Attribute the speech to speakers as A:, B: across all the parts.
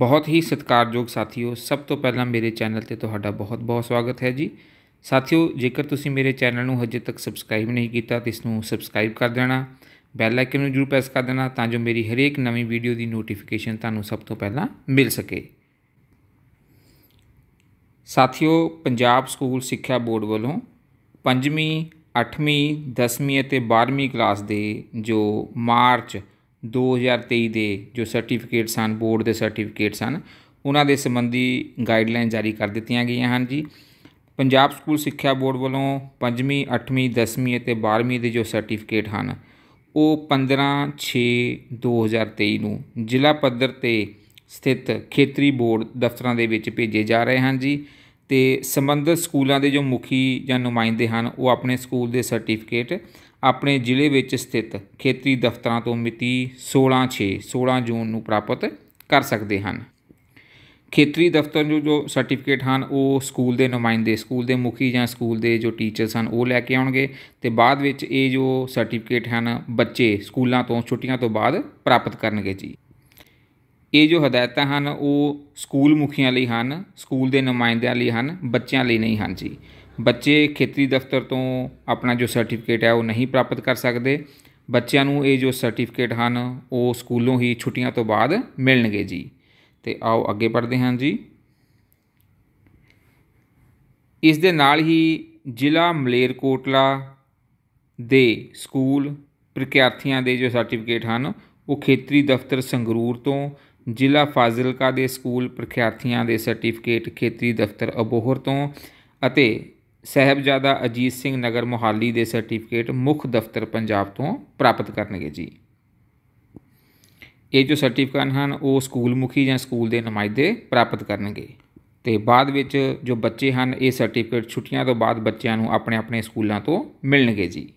A: ਬਹੁਤ ਹੀ ਸਤਿਕਾਰਯੋਗ ਸਾਥੀਓ ਸਭ ਤੋਂ ਪਹਿਲਾਂ ਮੇਰੇ ਚੈਨਲ ਤੇ ਤੁਹਾਡਾ ਬਹੁਤ-ਬਹੁਤ ਸਵਾਗਤ ਹੈ ਜੀ ਸਾਥੀਓ ਜੇਕਰ ਤੁਸੀਂ ਮੇਰੇ ਚੈਨਲ ਨੂੰ ਹਜੇ ਤੱਕ ਸਬਸਕ੍ਰਾਈਬ ਨਹੀਂ ਕੀਤਾ ਤਾਂ ਇਸ ਨੂੰ ਸਬਸਕ੍ਰਾਈਬ ਕਰ ਦੇਣਾ ਬੈਲ ਆਈਕਨ ਨੂੰ ਜਰੂਰ ਪ੍ਰੈਸ ਕਰ ਦੇਣਾ ਤਾਂ ਜੋ ਮੇਰੀ ਹਰੇਕ ਨਵੀਂ ਵੀਡੀਓ ਦੀ ਨੋਟੀਫਿਕੇਸ਼ਨ ਤੁਹਾਨੂੰ ਸਭ ਤੋਂ ਪਹਿਲਾਂ ਮਿਲ ਸਕੇ ਸਾਥੀਓ ਪੰਜਾਬ ਸਕੂਲ ਸਿੱਖਿਆ ਬੋਰਡ ਵੱਲੋਂ 5ਵੀਂ 8ਵੀਂ 10ਵੀਂ ਅਤੇ 12ਵੀਂ ਕਲਾਸ ਦੇ ਜੋ ਮਾਰਚ 2023 ਦੇ ਜੋ ਸਰਟੀਫਿਕੇਟਸ ਹਨ ਬੋਰਡ ਦੇ ਸਰਟੀਫਿਕੇਟਸ ਹਨ ਉਹਨਾਂ ਦੇ ਸੰਬੰਧੀ ਗਾਈਡਲਾਈਨ ਜਾਰੀ ਕਰ ਦਿੱਤੀਆਂ ਗਈਆਂ ਹਨ ਜੀ ਪੰਜਾਬ ਸਕੂਲ ਸਿੱਖਿਆ ਬੋਰਡ ਵੱਲੋਂ 5ਵੀਂ 8ਵੀਂ 10ਵੀਂ ਅਤੇ 12ਵੀਂ ਦੇ ਜੋ ਸਰਟੀਫਿਕੇਟ ਹਨ ਉਹ 15/6/2023 ਨੂੰ ਜ਼ਿਲ੍ਹਾ ਪੱਧਰ ਤੇ ਸਥਿਤ ਖੇਤਰੀ ਬੋਰਡ ਦਫ਼ਤਰਾਂ ਦੇ ਵਿੱਚ ਭੇਜੇ ਜਾ ਰਹੇ ਹਨ ਜੀ ਤੇ ਸੰਬੰਧਿਤ ਸਕੂਲਾਂ ਦੇ ਜੋ ਮੁਖੀ ਜਾਂ ਨੁਮਾਇੰਦੇ ਹਨ ਉਹ ਆਪਣੇ ਸਕੂਲ ਦੇ ਸਰਟੀਫਿਕੇਟ ਆਪਣੇ ਜ਼ਿਲ੍ਹੇ ਵਿੱਚ ਸਥਿਤ ਖੇਤਰੀ ਦਫ਼ਤਰਾਂ ਤੋਂ ਮਿਤੀ 16/6 16 ਜੂਨ ਨੂੰ ਪ੍ਰਾਪਤ ਕਰ ਸਕਦੇ ਹਨ ਖੇਤਰੀ ਦਫ਼ਤਰ ਜੋ ਜੋ ਸਰਟੀਫਿਕੇਟ ਹਨ ਉਹ ਸਕੂਲ ਦੇ ਨੁਮਾਇੰਦੇ ਸਕੂਲ ਦੇ ਮੁਖੀ ਜਾਂ ਸਕੂਲ ਦੇ ਜੋ ਟੀਚਰਸ ਹਨ ਉਹ ਲੈ ਕੇ ਆਉਣਗੇ ਤੇ ਬਾਅਦ ਵਿੱਚ ਇਹ ਜੋ ਸਰਟੀਫਿਕੇਟ ਹਨ ਬੱਚੇ ਸਕੂਲਾਂ ਤੋਂ ਛੁੱਟੀਆਂ ਤੋਂ ਬਾਅਦ ਪ੍ਰਾਪਤ ਕਰਨਗੇ ਜੀ ਇਹ ਜੋ ਹਦਾਇਤਾਂ ਹਨ ਉਹ ਸਕੂਲ ਮੁਖੀਆਂ ਲਈ ਹਨ ਸਕੂਲ ਦੇ ਨੁਮਾਇੰਦਿਆਂ ਲਈ ਹਨ ਬੱਚਿਆਂ ਲਈ ਨਹੀਂ ਹਨ ਜੀ ਬੱਚੇ ਖੇਤਰੀ ਦਫ਼ਤਰ ਤੋਂ ਆਪਣਾ ਜੋ ਸਰਟੀਫਿਕੇਟ ਹੈ ਉਹ ਨਹੀਂ ਪ੍ਰਾਪਤ ਕਰ ਸਕਦੇ ਬੱਚਿਆਂ ਨੂੰ ਇਹ ਜੋ ਸਰਟੀਫਿਕੇਟ ਹਨ ਉਹ ਸਕੂਲੋਂ ਹੀ ਛੁੱਟੀਆਂ ਤੋਂ ਬਾਅਦ ਮਿਲਣਗੇ ਜੀ ਤੇ ਆਓ ਅੱਗੇ ਪੜ੍ਹਦੇ ਹਾਂ ਜੀ ਇਸ ਦੇ ਨਾਲ ਹੀ ਜ਼ਿਲ੍ਹਾ ਮਲੇਰਕੋਟਲਾ ਦੇ ਸਕੂਲ ਪ੍ਰਕਿਰਤੀਆਂ ਦੇ ਜੋ ਸਰਟੀਫਿਕੇਟ ਹਨ ਉਹ ਖੇਤਰੀ ਦਫ਼ਤਰ ਸੰਗਰੂਰ ਤੋਂ ਜ਼ਿਲ੍ਹਾ ਫਾਜ਼ਿਲਕਾ ਦੇ ਸਕੂਲ ਪ੍ਰਕਿਰਤੀਆਂ ਦੇ ਸਰਟੀਫਿਕੇਟ ਖੇਤਰੀ ਦਫ਼ਤਰ ਅਬੋਹਰ ਤੋਂ ਅਤੇ ਸਹਿਬਜ਼ਾਦਾ ਅਜੀਤ ਸਿੰਘ ਨਗਰ ਮੁਹਾਲੀ ਦੇ ਸਰਟੀਫਿਕੇਟ ਮੁੱਖ ਦਫ਼ਤਰ ਪੰਜਾਬ ਤੋਂ ਪ੍ਰਾਪਤ ਕਰਨਗੇ ਜੀ ਇਹ ਜੋ ਸਰਟੀਫਿਕੇਟ ਹਨ ਉਹ ਸਕੂਲ ਮੁਖੀ ਜਾਂ ਸਕੂਲ ਦੇ ਨੁਮਾਇੰਦੇ ਪ੍ਰਾਪਤ ਕਰਨਗੇ ਤੇ ਬਾਅਦ ਵਿੱਚ ਜੋ ਬੱਚੇ ਹਨ ਇਹ ਸਰਟੀਫਿਕੇਟ ਛੁੱਟੀਆਂ ਤੋਂ ਬਾਅਦ ਬੱਚਿਆਂ ਨੂੰ ਆਪਣੇ ਆਪਣੇ ਸਕੂਲਾਂ ਤੋਂ ਮਿਲਣਗੇ ਜੀ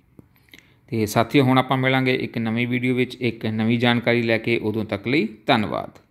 A: ਤੇ ਸਾਥੀਓ ਹੁਣ ਆਪਾਂ ਮਿਲਾਂਗੇ ਇੱਕ ਨਵੀਂ ਵੀਡੀਓ ਵਿੱਚ ਇੱਕ ਨਵੀਂ ਜਾਣਕਾਰੀ ਲੈ ਕੇ ਉਦੋਂ ਤੱਕ ਲਈ ਧੰਨਵਾਦ